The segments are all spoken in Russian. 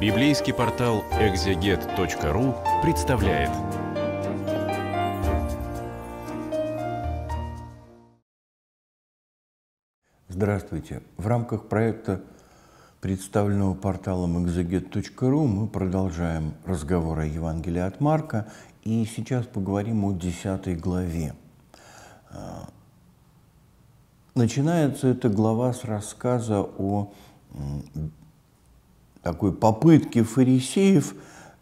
Библейский портал экзегет.ру представляет. Здравствуйте. В рамках проекта, представленного порталом экзегет.ру, мы продолжаем разговор о Евангелии от Марка и сейчас поговорим о 10 главе. А, начинается эта глава с рассказа о такой попытки фарисеев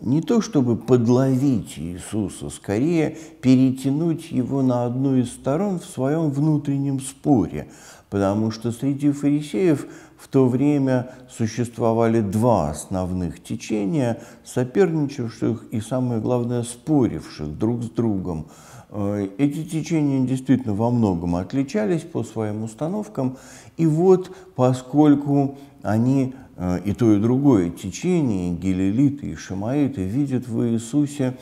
не то чтобы подловить Иисуса, скорее перетянуть его на одну из сторон в своем внутреннем споре, потому что среди фарисеев в то время существовали два основных течения, соперничавших и, самое главное, споривших друг с другом. Э, эти течения действительно во многом отличались по своим установкам, и вот поскольку они э, и то, и другое течение, гелилиты и шамаиты, видят в Иисусе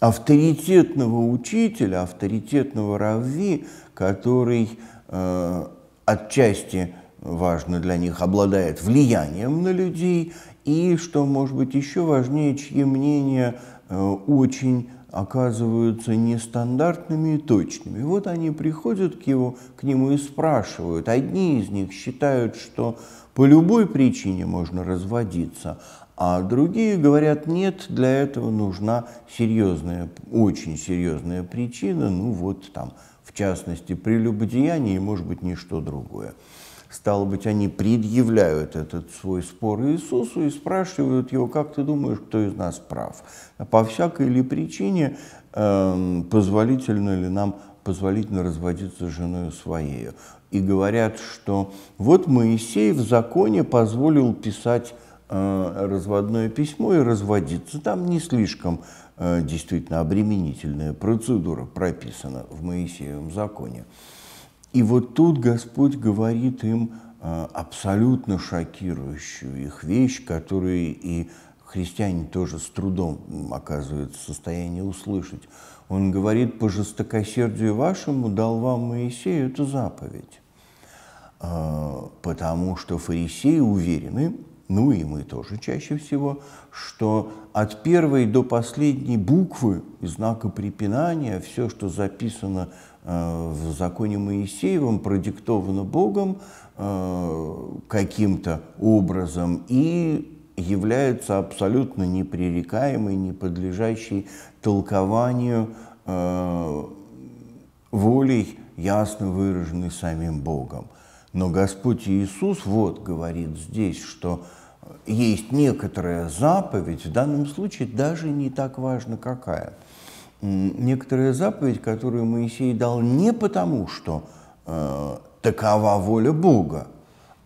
авторитетного учителя, авторитетного равви, который э, отчасти важно для них, обладает влиянием на людей, и, что может быть еще важнее, чьи мнения э, очень оказываются нестандартными и точными. Вот они приходят к, его, к нему и спрашивают. Одни из них считают, что по любой причине можно разводиться, а другие говорят, нет, для этого нужна серьезная, очень серьезная причина, ну вот там, в частности, прелюбодеяние и, может быть, ничто другое. Стало быть, они предъявляют этот свой спор Иисусу и спрашивают его, как ты думаешь, кто из нас прав? А по всякой ли причине эм, позволительно ли нам позволительно разводиться с женой своей? И говорят, что вот Моисей в законе позволил писать э, разводное письмо и разводиться. Там не слишком э, действительно обременительная процедура прописана в Моисеевом законе. И вот тут Господь говорит им а, абсолютно шокирующую их вещь, которую и христиане тоже с трудом оказываются в состоянии услышать. Он говорит, по жестокосердию вашему дал вам Моисею эту заповедь. А, потому что фарисеи уверены, ну и мы тоже чаще всего, что от первой до последней буквы и знака препинания все, что записано Э, в законе Моисеевом продиктовано Богом э, каким-то образом и является абсолютно непререкаемой, не подлежащей толкованию э, волей, ясно выраженной самим Богом. Но Господь Иисус вот говорит здесь, что есть некоторая заповедь, в данном случае даже не так важно какая – некоторая заповедь, которую Моисей дал не потому, что э, такова воля Бога,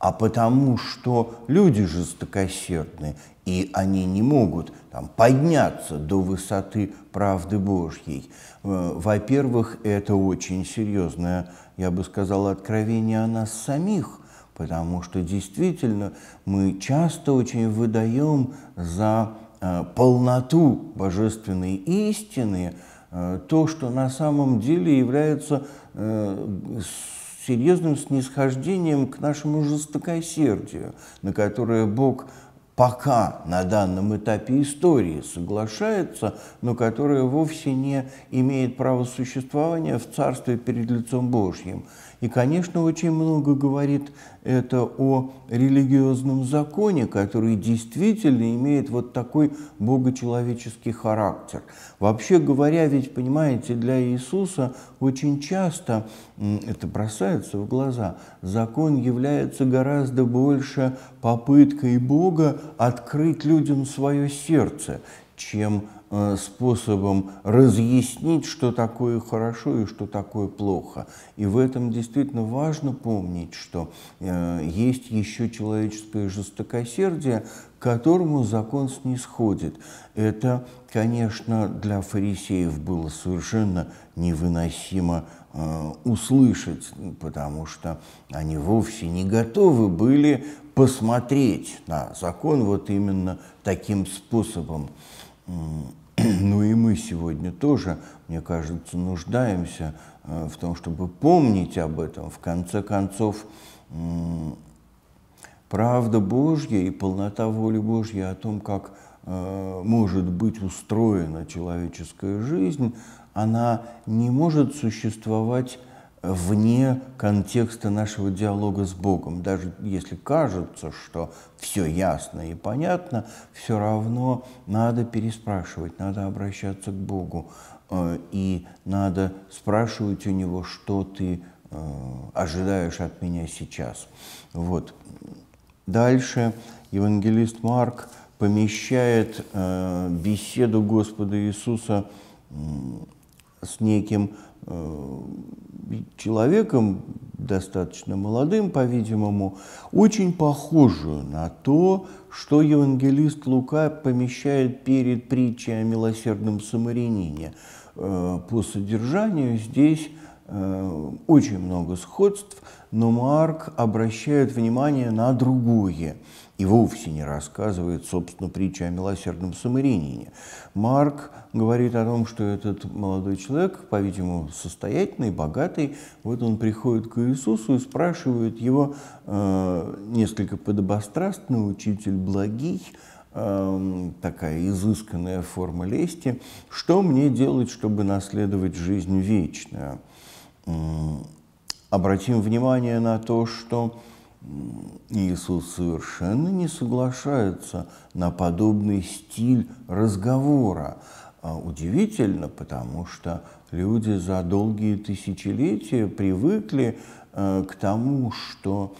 а потому, что люди жестокосердны, и они не могут там, подняться до высоты правды Божьей. Э, во-первых, это очень серьезное, я бы сказал, откровение о нас самих, потому что действительно мы часто очень выдаем за э, полноту божественной истины – Э, то, что на самом деле является э, серьезным снисхождением к нашему жестокосердию, на которое Бог пока на данном этапе истории соглашается, но которая вовсе не имеет права существования в царстве перед лицом Божьим. И, конечно, очень много говорит это о религиозном законе, который действительно имеет вот такой богочеловеческий характер. Вообще говоря, ведь, понимаете, для Иисуса очень часто, это бросается в глаза, закон является гораздо больше попыткой Бога открыть людям свое сердце, чем э, способом разъяснить, что такое хорошо и что такое плохо. И в этом действительно важно помнить, что э, есть еще человеческое жестокосердие, к которому закон снисходит. Это, конечно, для фарисеев было совершенно невыносимо э, услышать, потому что они вовсе не готовы были посмотреть на закон вот именно таким способом. Ну и мы сегодня тоже, мне кажется, нуждаемся э, в том, чтобы помнить об этом. В конце концов, правда Божья и полнота воли Божьей о том, как э, может быть устроена человеческая жизнь, она не может существовать вне контекста нашего диалога с Богом. Даже если кажется, что все ясно и понятно, все равно надо переспрашивать, надо обращаться к Богу э, и надо спрашивать у него, что ты э, ожидаешь от меня сейчас. Вот. Дальше евангелист Марк помещает э, беседу Господа Иисуса с неким Э, человеком, достаточно молодым, по-видимому, очень похожую на то, что евангелист Лука помещает перед притчей о милосердном самарянине. Э, по содержанию здесь э, очень много сходств, но Марк обращает внимание на другое и вовсе не рассказывает, собственно, притча о милосердном самарянине. Марк говорит о том, что этот молодой человек, по-видимому, состоятельный, богатый, вот он приходит к Иисусу и спрашивает его, э, несколько подобострастный учитель благий, э, такая изысканная форма лести, что мне делать, чтобы наследовать жизнь вечную. Э, обратим внимание на то, что Иисус совершенно не соглашается на подобный стиль разговора. А удивительно, потому что люди за долгие тысячелетия привыкли э, к тому, что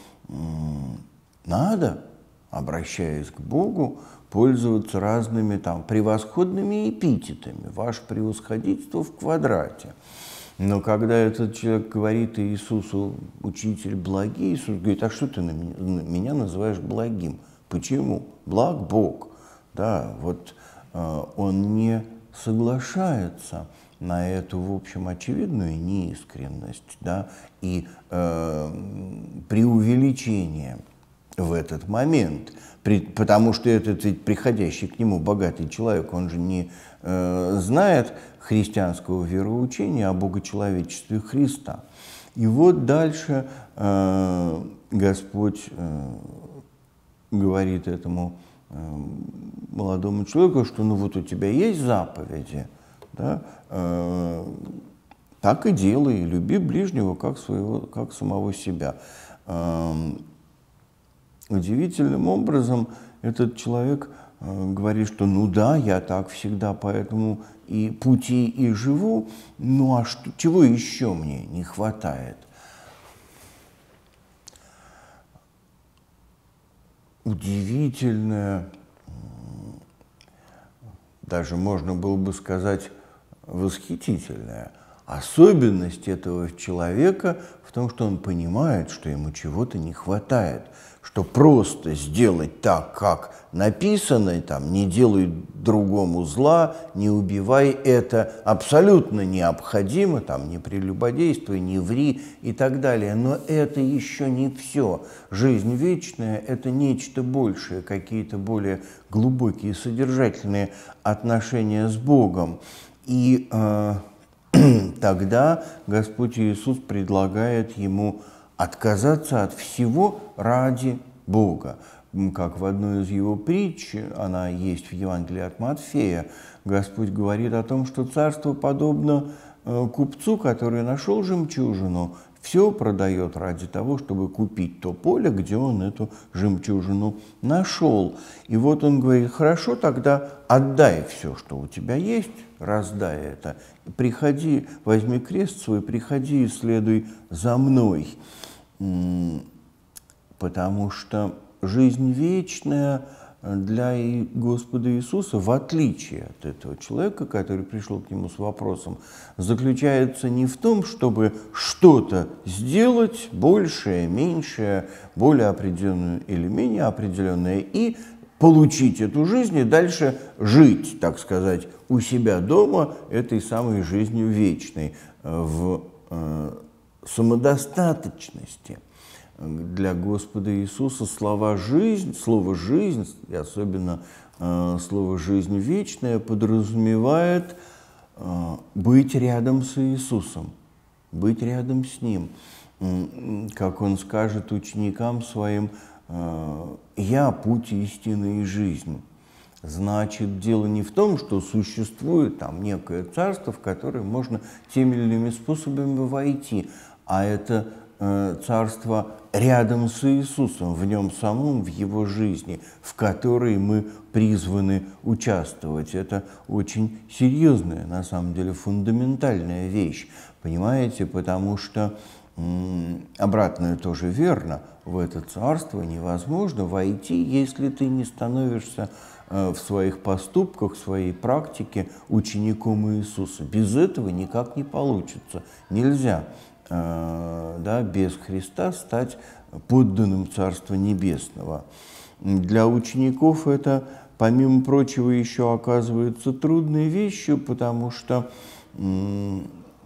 надо, обращаясь к Богу, пользоваться разными там превосходными эпитетами, ваше превосходительство в квадрате. Но когда этот человек говорит Иисусу, учитель, благи, Иисус говорит, а что ты меня, на меня называешь благим? Почему? Благ Бог. Да, вот э, он не соглашается на эту, в общем, очевидную неискренность да, и э, преувеличение в этот момент, при, потому что этот ведь приходящий к нему богатый человек, он же не э, знает христианского вероучения о богочеловечестве Христа. И вот дальше э, Господь э, говорит этому э, молодому человеку, что ну вот у тебя есть заповеди, да, э, так и делай, люби ближнего, как, своего, как самого себя. Э, удивительным образом этот человек э, говорит, что ну да, я так всегда, поэтому и пути, и живу, ну а что, чего еще мне не хватает? Удивительное, даже можно было бы сказать восхитительное, особенность этого человека в том, что он понимает, что ему чего-то не хватает, что просто сделать так, как написано, там, не делай другому зла, не убивай это, абсолютно необходимо, там, не прелюбодействуй, не ври и так далее. Но это еще не все. Жизнь вечная – это нечто большее, какие-то более глубокие содержательные отношения с Богом. И э, тогда Господь Иисус предлагает ему отказаться от всего ради Бога. Как в одной из его притч, она есть в Евангелии от Матфея, Господь говорит о том, что царство подобно э, купцу, который нашел жемчужину, все продает ради того, чтобы купить то поле, где он эту жемчужину нашел. И вот он говорит, хорошо, тогда отдай все, что у тебя есть, раздай это, приходи, возьми крест свой, приходи и следуй за мной потому что жизнь вечная для Господа Иисуса, в отличие от этого человека, который пришел к нему с вопросом, заключается не в том, чтобы что-то сделать большее, меньшее, более определенное или менее определенное, и получить эту жизнь и дальше жить, так сказать, у себя дома этой самой жизнью вечной, э, в э, самодостаточности – для Господа Иисуса слова «жизнь», слово «жизнь», и особенно э, слово «жизнь вечная» подразумевает э, быть рядом с Иисусом, быть рядом с Ним. Как Он скажет ученикам Своим, э, «Я путь истины и жизнь». Значит, дело не в том, что существует там некое царство, в которое можно теми или иными способами войти, а это Э, царство рядом с Иисусом, в нем самом, в его жизни, в которой мы призваны участвовать. Это очень серьезная, на самом деле, фундаментальная вещь, понимаете, потому что обратное тоже верно. В это царство невозможно войти, если ты не становишься э, в своих поступках, в своей практике учеником Иисуса. Без этого никак не получится. Нельзя. Э, да, без Христа стать подданным Царства Небесного. Для учеников это, помимо прочего, еще оказывается трудной вещью, потому что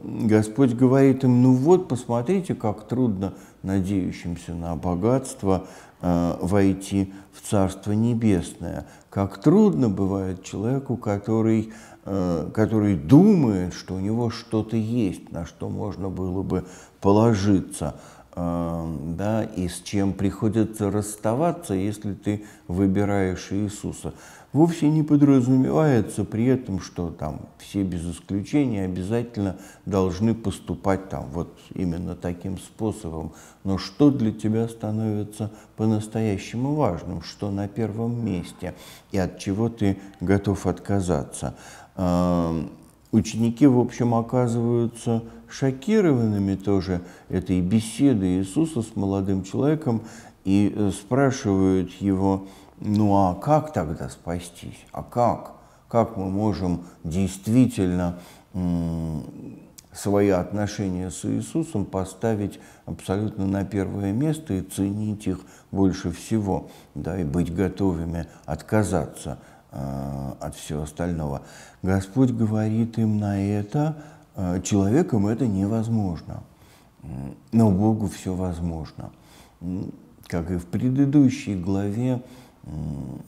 Господь говорит им, ну вот, посмотрите, как трудно надеющимся на богатство, Э, войти в Царство Небесное. Как трудно бывает человеку, который, э, который думает, что у него что-то есть, на что можно было бы положиться, э, да, и с чем приходится расставаться, если ты выбираешь Иисуса вовсе не подразумевается при этом, что там все без исключения обязательно должны поступать там вот именно таким способом. Но что для тебя становится по-настоящему важным, что на первом месте и от чего ты готов отказаться? А, ученики, в общем, оказываются шокированными тоже этой беседой Иисуса с молодым человеком и э, спрашивают его, ну а как тогда спастись? А как? Как мы можем действительно свои отношения с Иисусом поставить абсолютно на первое место и ценить их больше всего, да, и быть готовыми отказаться э, от всего остального. Господь говорит им на это, э, человеком это невозможно, но Богу все возможно. Как и в предыдущей главе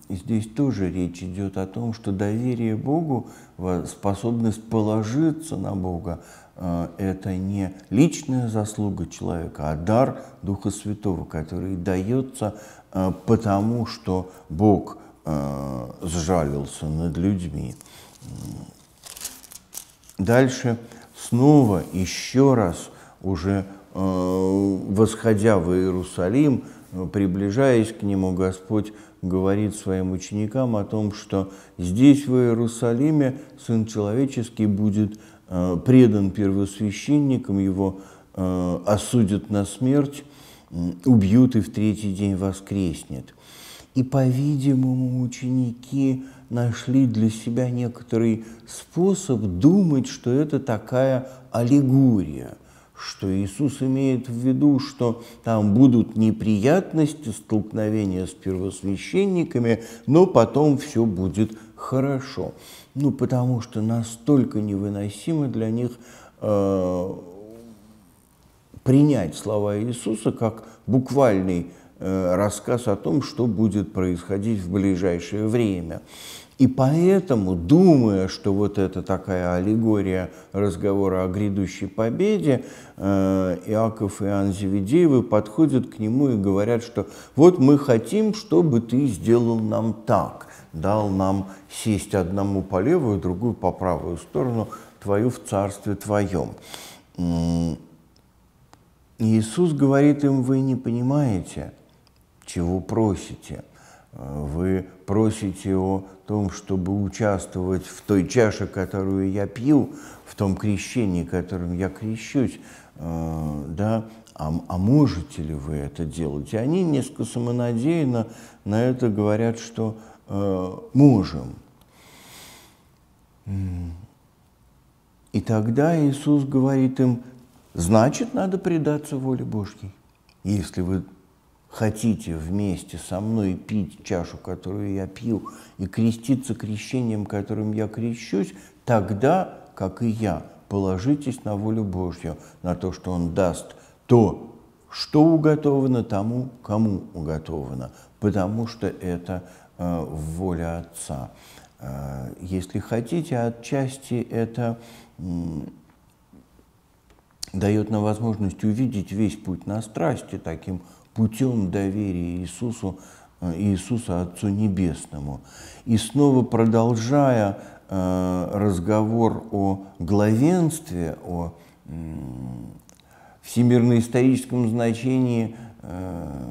и здесь тоже речь идет о том, что доверие Богу, способность положиться на Бога, э, это не личная заслуга человека, а дар Духа Святого, который дается э, потому, что Бог э, сжалился над людьми. Дальше снова, еще раз, уже восходя в Иерусалим, приближаясь к нему, Господь говорит своим ученикам о том, что здесь, в Иерусалиме, Сын Человеческий будет э, предан первосвященникам, его э, осудят на смерть, убьют и в третий день воскреснет. И, по-видимому, ученики нашли для себя некоторый способ думать, что это такая аллегория – что Иисус имеет в виду, что там будут неприятности, столкновения с первосвященниками, но потом все будет хорошо. Ну, потому что настолько невыносимо для них э, принять слова Иисуса как буквальный э, рассказ о том, что будет происходить в ближайшее время. И поэтому, думая, что вот это такая аллегория разговора о грядущей победе, э, Иаков и Иоанн Зеведеевы подходят к нему и говорят, что вот мы хотим, чтобы ты сделал нам так, дал нам сесть одному по левую, другую по правую сторону, твою в царстве твоем. Иисус говорит им, вы не понимаете, чего просите – вы просите о том, чтобы участвовать в той чаше, которую я пью, в том крещении, которым я крещусь, э, да, а, а можете ли вы это делать? И они несколько самонадеянно на это говорят, что э, можем. И тогда Иисус говорит им, значит, надо предаться воле Божьей. Если вы хотите вместе со мной пить чашу, которую я пью, и креститься крещением, которым я крещусь, тогда, как и я, положитесь на волю Божью, на то, что Он даст то, что уготовано тому, кому уготовано, потому что это э, воля Отца. Э, если хотите, отчасти это дает нам возможность увидеть весь путь на страсти таким путем доверия Иисусу, э, Иисуса Отцу Небесному. И снова продолжая э, разговор о главенстве, о всемирно-историческом значении э,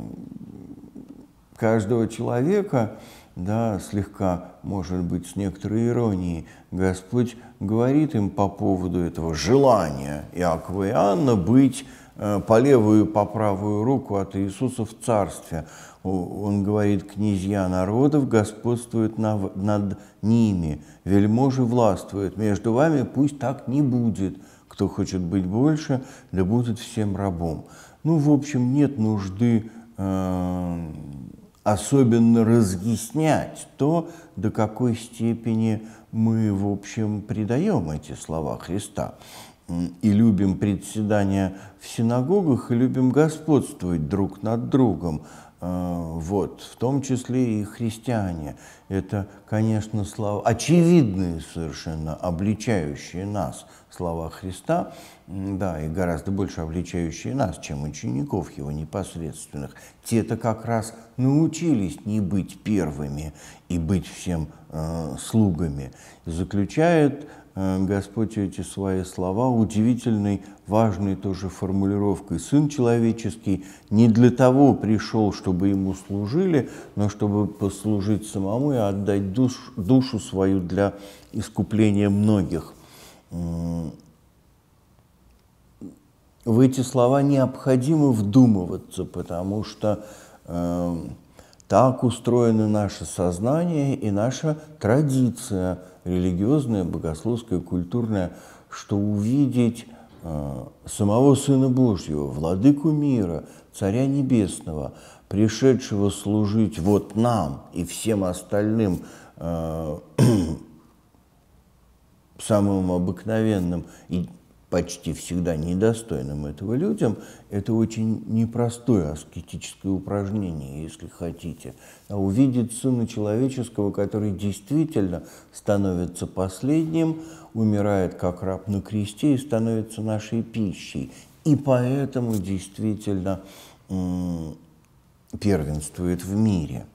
каждого человека, да, слегка, может быть, с некоторой иронией, Господь говорит им по поводу этого желания Иакова и Анна быть э, по левую и по правую руку от Иисуса в Царстве. Он говорит, князья народов господствуют над ними, вельможи властвуют, между вами пусть так не будет. Кто хочет быть больше, да будет всем рабом. Ну, в общем, нет нужды э, особенно разъяснять то, до какой степени мы, в общем, предаем эти слова Христа и любим председания в синагогах, и любим господствовать друг над другом, э, вот, в том числе и христиане. Это, конечно, слова, очевидные совершенно, обличающие нас слова Христа, да, и гораздо больше обличающие нас, чем учеников его непосредственных. Те-то как раз научились не быть первыми и быть всем э, слугами. Заключает Э, Господь эти свои слова удивительной, важной тоже формулировкой. Сын человеческий не для того пришел, чтобы ему служили, но чтобы послужить самому и отдать душ, душу свою для искупления многих. В эти слова необходимо вдумываться, потому что э, так устроено наше сознание и наша традиция – религиозная, богословская, культурная, что увидеть э, самого Сына Божьего, Владыку мира, Царя Небесного, пришедшего служить вот нам и всем остальным э, самым обыкновенным и почти всегда недостойным этого людям, это очень непростое аскетическое упражнение, если хотите. А увидеть сына человеческого, который действительно становится последним, умирает как раб на кресте и становится нашей пищей. И поэтому действительно первенствует в мире –